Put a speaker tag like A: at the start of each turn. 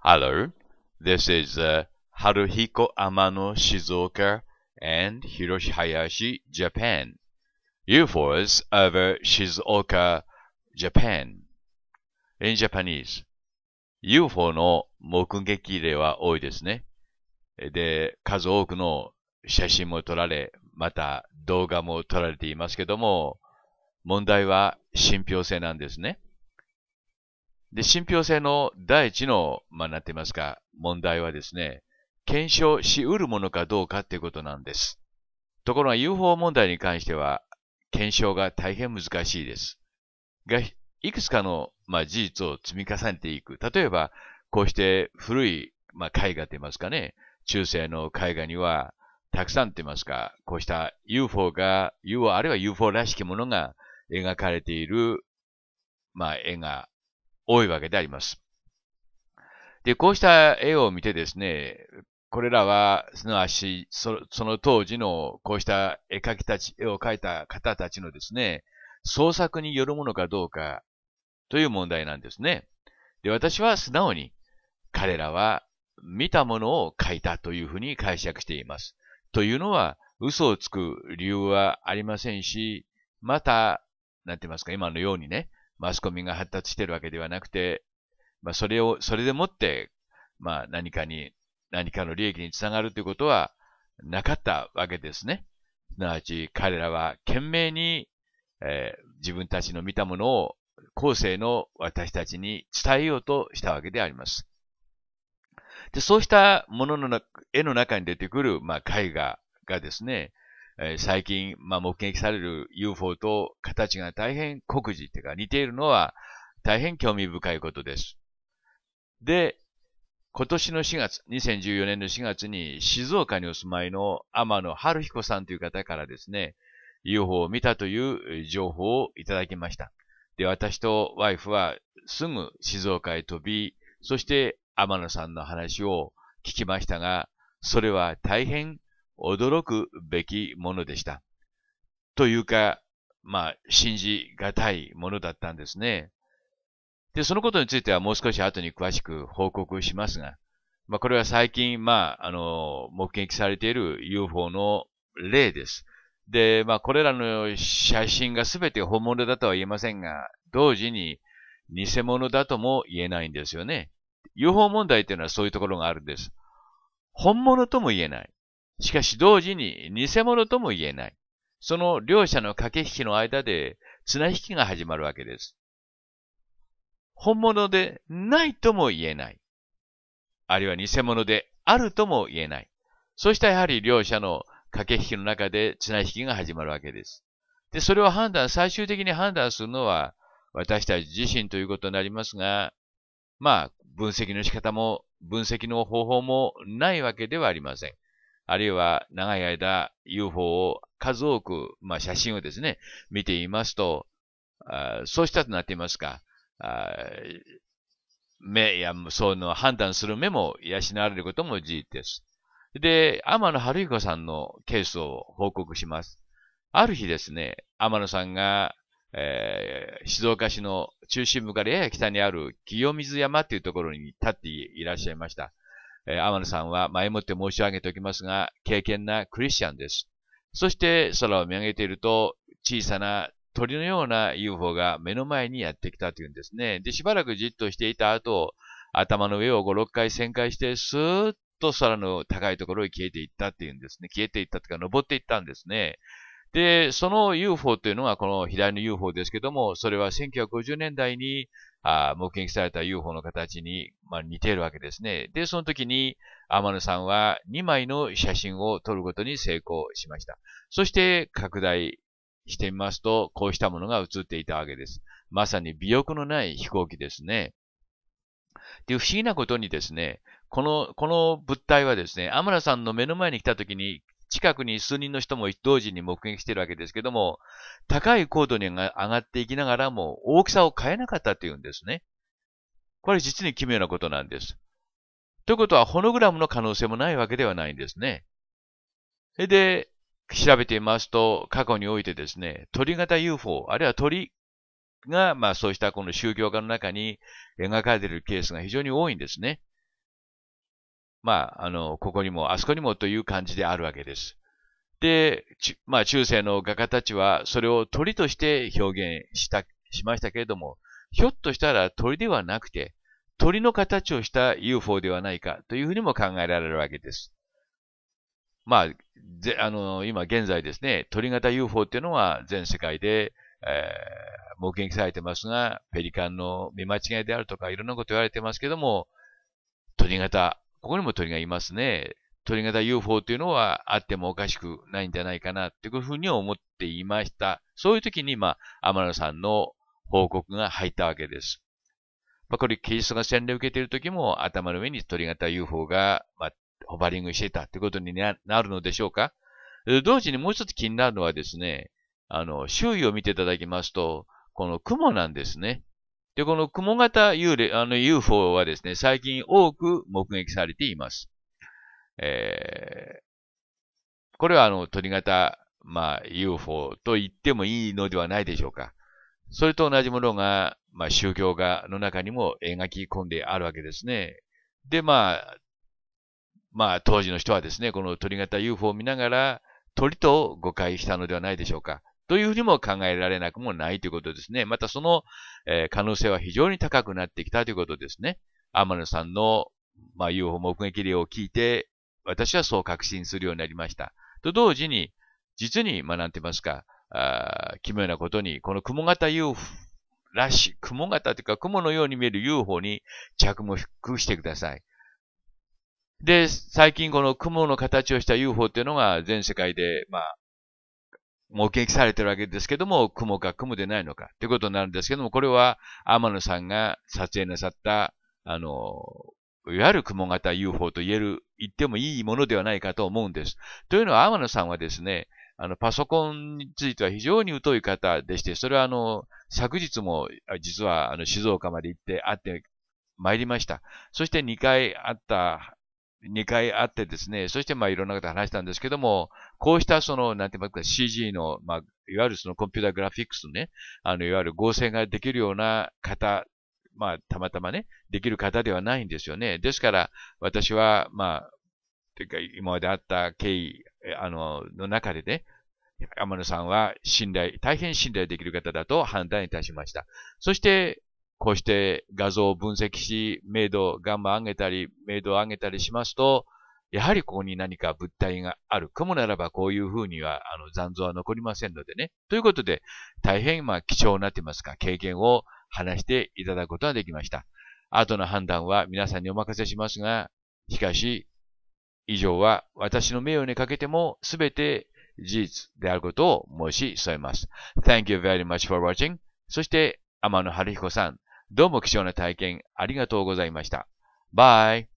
A: Hello, this is uh, Haruhiko Amano, Shizuoka, and Hiroshi Hayashi, Japan. UFOs over Shizuoka, Japan. In Japanese, UFO の目撃例は多いですね。で、数多くの写真も撮られ、また動画も撮られていますけども、問題は信憑性なんですね。で、信憑性の第一の、まあ、なって言いますか、問題はですね、検証し得るものかどうかっていうことなんです。ところが UFO 問題に関しては、検証が大変難しいです。が、いくつかの、まあ、事実を積み重ねていく。例えば、こうして古い、まあ、絵画と言いますかね、中世の絵画には、たくさんと言いますか、こうした UFO が、UFO、あるいは UFO らしきものが描かれている、まあ、絵が多いわけであります。で、こうした絵を見てですね、これらは、すなわち、その当時のこうした絵描きたち、絵を描いた方たちのですね、創作によるものかどうかという問題なんですね。で、私は素直に彼らは見たものを描いたというふうに解釈しています。というのは嘘をつく理由はありませんし、また、なんて言いますか、今のようにね、マスコミが発達してるわけではなくて、まあ、それを、それでもって、まあ、何かに、何かの利益につながるということはなかったわけですね。すなわち、彼らは懸命に、えー、自分たちの見たものを後世の私たちに伝えようとしたわけであります。で、そうしたものの絵の中に出てくる、まあ、絵画がですね、最近、まあ、目撃される UFO と形が大変酷似っていうか似ているのは大変興味深いことです。で、今年の4月、2014年の4月に静岡にお住まいの天野春彦さんという方からですね、UFO を見たという情報をいただきました。で、私とワイフはすぐ静岡へ飛び、そして天野さんの話を聞きましたが、それは大変驚くべきものでした。というか、まあ、信じがたいものだったんですね。で、そのことについてはもう少し後に詳しく報告しますが、まあ、これは最近、まあ、あの、目撃されている UFO の例です。で、まあ、これらの写真が全て本物だとは言えませんが、同時に偽物だとも言えないんですよね。UFO 問題というのはそういうところがあるんです。本物とも言えない。しかし同時に偽物とも言えない。その両者の駆け引きの間で綱引きが始まるわけです。本物でないとも言えない。あるいは偽物であるとも言えない。そうしたやはり両者の駆け引きの中で綱引きが始まるわけです。で、それを判断、最終的に判断するのは私たち自身ということになりますが、まあ、分析の仕方も、分析の方法もないわけではありません。あるいは長い間 UFO を数多く、まあ、写真をですね、見ていますと、あそうしたとなっていますか、あ目や、その判断する目も養われることも事実です。で、天野春彦さんのケースを報告します。ある日ですね、天野さんが、えー、静岡市の中心部からやや北にある清水山というところに立っていらっしゃいました。え天野さんは前もって申し上げておきますが、敬虔なクリスチャンです。そして空を見上げていると、小さな鳥のような UFO が目の前にやってきたというんですね。で、しばらくじっとしていた後、頭の上を5、6回旋回して、スーッと空の高いところへ消えていったっていうんですね。消えていったというか、登っていったんですね。で、その UFO というのはこの左の UFO ですけども、それは1950年代にあ目撃された UFO の形に、まあ、似ているわけですね。で、その時に天野さんは2枚の写真を撮ることに成功しました。そして拡大してみますと、こうしたものが映っていたわけです。まさに尾翼のない飛行機ですね。で、不思議なことにですね、この、この物体はですね、天野さんの目の前に来た時に近くに数人の人も同時に目撃しているわけですけども、高い高度に上がっていきながらも大きさを変えなかったというんですね。これ実に奇妙なことなんです。ということは、ホノグラムの可能性もないわけではないんですね。で、調べてみますと、過去においてですね、鳥型 UFO、あるいは鳥が、まあそうしたこの宗教家の中に描かれているケースが非常に多いんですね。まあ、あの、ここにも、あそこにもという感じであるわけです。で、まあ、中世の画家たちは、それを鳥として表現した、しましたけれども、ひょっとしたら鳥ではなくて、鳥の形をした UFO ではないかというふうにも考えられるわけです。まあ、ぜあの、今現在ですね、鳥型 UFO っていうのは全世界で、えー、目撃されてますが、ペリカンの見間違いであるとかいろんなこと言われてますけども、鳥型ここにも鳥がいますね。鳥型 UFO というのはあってもおかしくないんじゃないかなというふうに思っていました。そういう時に、まあ、天野さんの報告が入ったわけです。まあ、これ、キリストが洗礼を受けている時も頭の上に鳥型 UFO が、まあ、ホバリングしていたということになるのでしょうか。同時にもう一つ気になるのはですね、あの、周囲を見ていただきますと、この雲なんですね。で、この雲型幽霊、あの UFO はですね、最近多く目撃されています。えー、これはあの鳥型、まあ、UFO と言ってもいいのではないでしょうか。それと同じものが、まあ、宗教画の中にも描き込んであるわけですね。で、まあ、まあ、当時の人はですね、この鳥型 UFO を見ながら、鳥と誤解したのではないでしょうか。というふうにも考えられなくもないということですね。またその、えー、可能性は非常に高くなってきたということですね。天野さんの、まあ、UFO 目撃例を聞いて、私はそう確信するようになりました。と同時に、実に、まあ、なんて言いますか、あ奇妙なことに、この雲型 UFO らしい、雲型というか雲のように見える UFO に着目してください。で、最近この雲の形をした UFO っていうのが全世界で、まあ、目撃されてるわけですけども、雲か雲でないのかということになるんですけども、これは天野さんが撮影なさった、あの、いわゆる雲型 UFO と言える、言ってもいいものではないかと思うんです。というのは天野さんはですね、あの、パソコンについては非常に疎い方でして、それはあの、昨日も実はあの、静岡まで行って会って参りました。そして2回会った2回あってですね、そしてまあいろんなこと話したんですけども、こうしたその、なんて言うか CG の、まあ、いわゆるそのコンピュータグラフィックスのね、あの、いわゆる合成ができるような方、まあ、たまたまね、できる方ではないんですよね。ですから、私は、まあ、というか、今まであった経緯、あの、の中でね、天野さんは信頼、大変信頼できる方だと判断いたしました。そして、こうして画像を分析し、明度をガンマ上げたり、明度を上げたりしますと、やはりここに何か物体があるかもならば、こういうふうには、あの、残像は残りませんのでね。ということで、大変、まあ、貴重なっていますか、経験を話していただくことができました。後の判断は皆さんにお任せしますが、しかし、以上は私の名誉にかけても、全て事実であることを申し添えます。Thank you very much for watching. そして、天野晴彦さん。どうも貴重な体験ありがとうございました。バイ